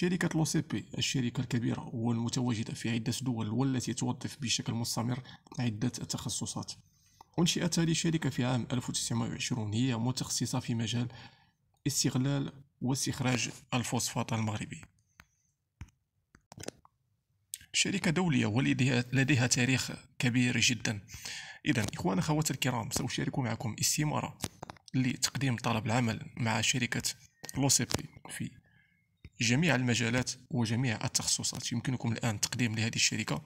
شركة لو سي بي الشركة الكبيرة والمتواجدة في عدة دول والتي توظف بشكل مستمر عدة تخصصات أنشئت هذه الشركة في عام 1920 هي متخصصة في مجال استغلال واستخراج الفوسفات المغربي شركة دولية ولديها تاريخ كبير جدا إذا إخوان أخوات الكرام سأشارك معكم استمارة لتقديم طلب العمل مع شركة لوسيبي في جميع المجالات وجميع التخصصات يمكنكم الآن تقديم لهذه الشركة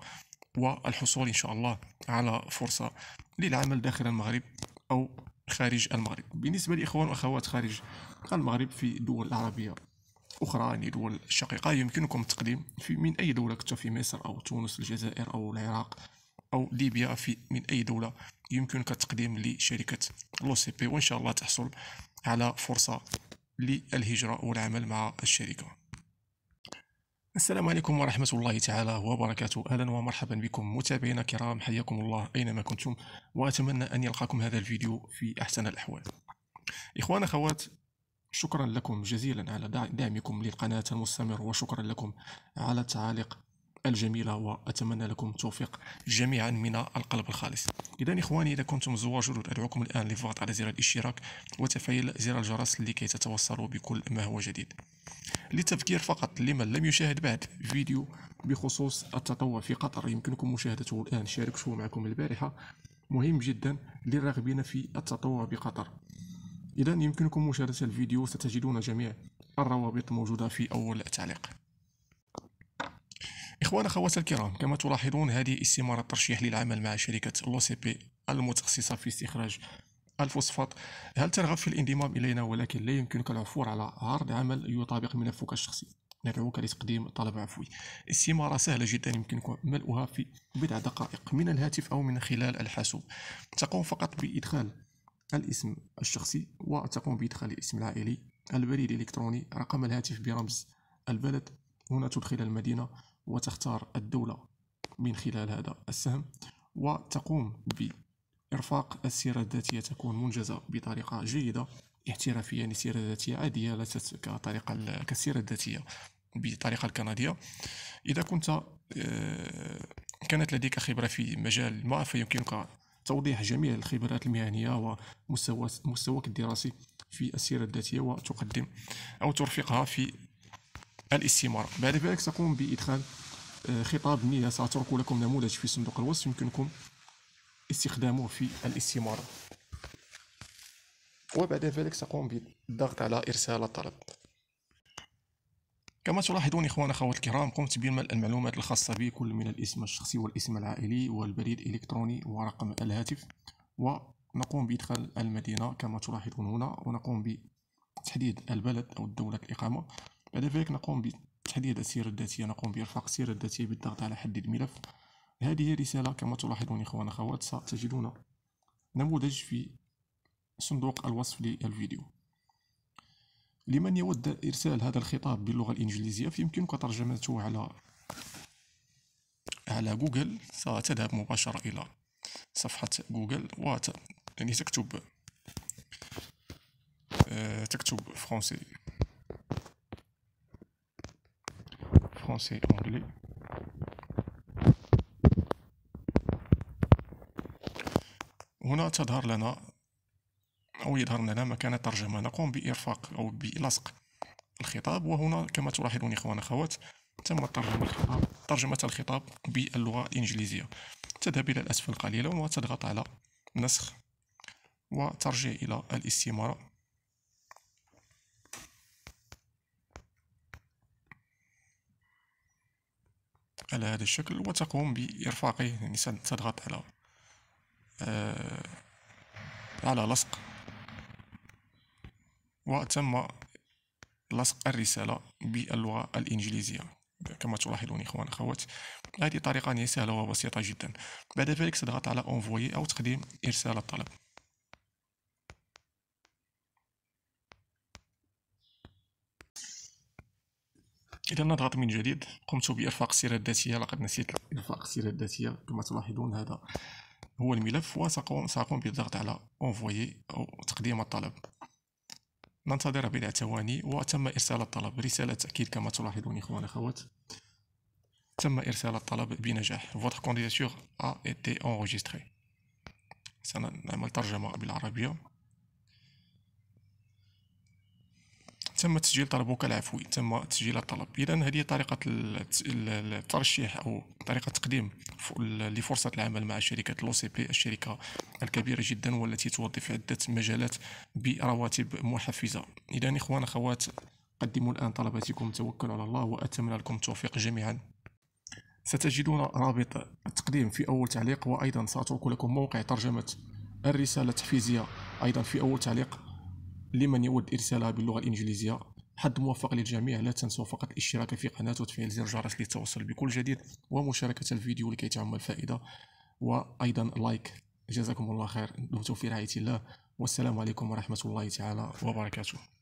والحصول إن شاء الله على فرصة للعمل داخل المغرب أو خارج المغرب بالنسبة لإخوان وأخوات خارج المغرب في دول العربية أخرى يعني دول شقيقة يمكنكم التقديم في من أي دولة كنت في مصر أو تونس الجزائر أو العراق أو ليبيا في من أي دولة يمكنك التقديم لشركة لو سي بي وإن شاء الله تحصل على فرصة للهجرة والعمل مع الشركة السلام عليكم ورحمة الله تعالى وبركاته أهلا ومرحبا بكم متابعينا الكرام حياكم الله أينما كنتم وأتمنى أن يلقاكم هذا الفيديو في أحسن الأحوال إخوان أخوات شكرا لكم جزيلا على دعمكم للقناة المستمر وشكرا لكم على التعاليق الجميلة وأتمنى لكم توفيق جميعا من القلب الخالص إذا إخواني إذا كنتم زوار جدد أدعوكم الآن للضغط على زر الاشتراك وتفعيل زر الجرس لكي تتوصلوا بكل ما هو جديد للتفكير فقط لمن لم يشاهد بعد فيديو بخصوص التطوع في قطر يمكنكم مشاهدته الآن شاركته معكم البارحة مهم جدا للراغبين في التطوع بقطر إذا يمكنكم مشاهدة الفيديو ستجدون جميع الروابط موجودة في أول التعليق إخوان أخوات الكرام كما تلاحظون هذه استمارة ترشيح للعمل مع شركة لوسيبي المتخصصة في استخراج الفوسفات هل ترغب في الانضمام إلينا ولكن لا يمكنك العثور على عرض عمل يطابق ملفك الشخصي ندعوك لتقديم طلب عفوي استمارة سهلة جدا يمكنك ملؤها في بضع دقائق من الهاتف أو من خلال الحاسوب تقوم فقط بإدخال الاسم الشخصي وتقوم بإدخال الاسم العائلي البريد الإلكتروني رقم الهاتف برمز البلد هنا تدخل المدينة وتختار الدولة من خلال هذا السهم وتقوم ب إرفاق السيرة الذاتية تكون منجزة بطريقة جيدة احترافية يعني سيرة ذاتية عادية ليست كطريقة كالسيرة الذاتية بطريقة الكندية إذا كنت آه، كانت لديك خبرة في مجال ما فيمكنك توضيح جميع الخبرات المهنية ومستواك الدراسي في السيرة الذاتية وتقدم أو ترفقها في الاستمارة بعد ذلك سأقوم بإدخال آه، خطاب نية سأترك لكم نموذج في صندوق الوصف يمكنكم استخدامه في الاستمارة وبعد ذلك سأقوم بالضغط على إرسال الطلب كما تلاحظون إخوان أخوات الكرام قمت بملء المعلومات الخاصة بي كل من الاسم الشخصي والاسم العائلي والبريد الإلكتروني ورقم الهاتف ونقوم بإدخال المدينة كما تلاحظون هنا ونقوم بتحديد البلد أو الدولة الإقامة بعد ذلك نقوم بتحديد السيرة الذاتية نقوم بإرفاق السيرة الذاتية بالضغط على حدد ملف هذه رسالة كما تلاحظون إخوان أخوات ستجدون نموذج في صندوق الوصف للفيديو لمن يود إرسال هذا الخطاب باللغة الإنجليزية فيمكنك ترجمته على على جوجل ستذهب مباشرة إلى صفحة جوجل وت... يعني تكتب آه، تكتب فرونسي فرونسي أنجلي هنا تظهر لنا أو يظهر لنا مكان الترجمة نقوم بإرفاق أو بلصق الخطاب وهنا كما تلاحظون إخوان أخوات تم ترجمة الخطاب ترجمة الخطاب باللغة الإنجليزية تذهب إلى الأسفل قليلا وتضغط على نسخ وترجع إلى الاستمارة على هذا الشكل وتقوم بإرفاقه يعني تضغط على آه، على لصق وتم لصق الرسالة باللغة الإنجليزية كما تلاحظون إخوان أخوات هذه طريقة سهلة وبسيطة جدا بعد ذلك سنضغط على أنفوي أو تقديم إرسال الطلب إذا نضغط من جديد قمت بإرفاق السيرة الذاتية لقد نسيت إرفاق السيرة الذاتية كما تلاحظون هذا هو الملف وسأقوم بالضغط على أنفويي أو تقديم الطلب ننتظر بضع ثواني وتم إرسال الطلب رسالة تأكيد كما تلاحظون إخواني أخوات تم إرسال الطلب بنجاح Votre candidature a été enregistrée سنعمل ترجمة بالعربية تم تسجيل طلبك العفوي تم تسجيل الطلب اذا هذه طريقه الترشيح او طريقه تقديم لفرصه العمل مع شركه لو سي بي الشركه الكبيره جدا والتي توظف عده مجالات برواتب محفزه اذا اخوان اخوات قدموا الان طلباتكم توكلوا على الله واتمنى لكم التوفيق جميعا ستجدون رابط التقديم في اول تعليق وايضا ساترك لكم موقع ترجمه الرساله التحفيزيه ايضا في اول تعليق لمن يود إرسالها باللغة الإنجليزية حد موفق للجميع لا تنسوا فقط الاشتراك في قناة وتفعيل زر الجرس للتوصل بكل جديد ومشاركة الفيديو لكي تعم الفائدة وأيضا لايك جزاكم الله خير دمتم في رعاية الله والسلام عليكم ورحمة الله تعالى وبركاته